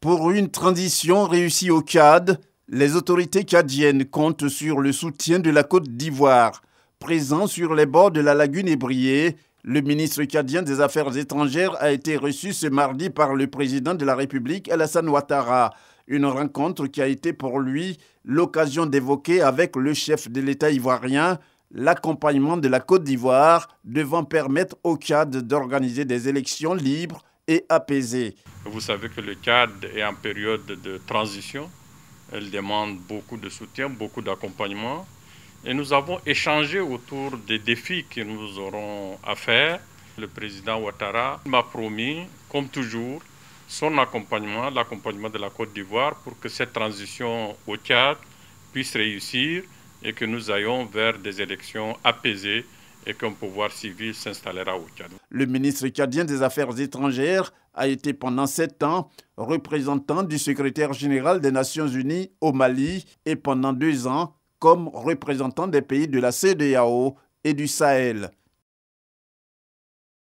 Pour une transition réussie au CAD, les autorités cadiennes comptent sur le soutien de la Côte d'Ivoire. Présent sur les bords de la lagune ébriée, le ministre cadien des Affaires étrangères a été reçu ce mardi par le président de la République, Alassane Ouattara. Une rencontre qui a été pour lui l'occasion d'évoquer avec le chef de l'État ivoirien l'accompagnement de la Côte d'Ivoire devant permettre au CAD d'organiser des élections libres et apaisées. Vous savez que le CAD est en période de transition. Elle demande beaucoup de soutien, beaucoup d'accompagnement. Et nous avons échangé autour des défis que nous aurons à faire. Le président Ouattara m'a promis, comme toujours, son accompagnement, l'accompagnement de la Côte d'Ivoire pour que cette transition au Tchad puisse réussir et que nous ayons vers des élections apaisées et qu'un pouvoir civil s'installera au Tchad. Le ministre cadien des Affaires étrangères a été pendant sept ans représentant du secrétaire général des Nations Unies au Mali et pendant deux ans comme représentant des pays de la CDAO et du Sahel.